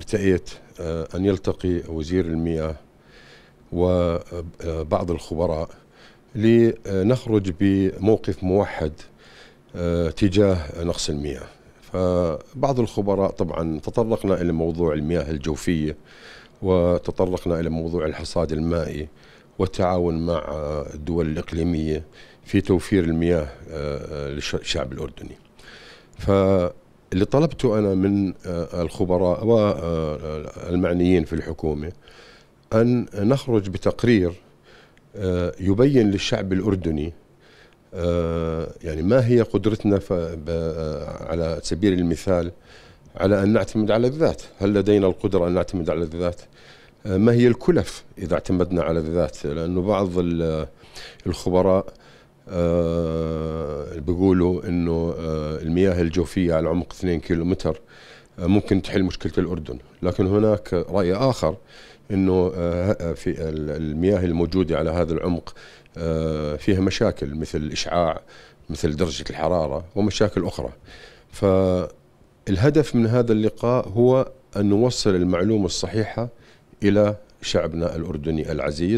ارتأيت آه، أن يلتقي وزير المياه وبعض آه، الخبراء لنخرج بموقف موحد آه، تجاه نقص المياه فبعض الخبراء طبعا تطرقنا إلى موضوع المياه الجوفية وتطرقنا إلى موضوع الحصاد المائي والتعاون مع الدول الإقليمية في توفير المياه للشعب الأردني ف اللي طلبته انا من آه، الخبراء والمعنيين آه، آه، في الحكومه ان نخرج بتقرير يبين للشعب الاردني يعني ما هي قدرتنا على سبيل المثال على ان نعتمد على الذات، هل لدينا القدره ان نعتمد على الذات؟ ما هي الكلف اذا اعتمدنا على الذات؟ لانه بعض الخبراء آه، بيقولوا انه آه، المياه الجوفيه على عمق 2 كيلومتر آه، ممكن تحل مشكله الاردن لكن هناك راي اخر انه في المياه الموجوده على هذا العمق فيها مشاكل مثل الاشعاع مثل درجه الحراره ومشاكل اخرى فالهدف من هذا اللقاء هو ان نوصل المعلومه الصحيحه الى شعبنا الاردني العزيز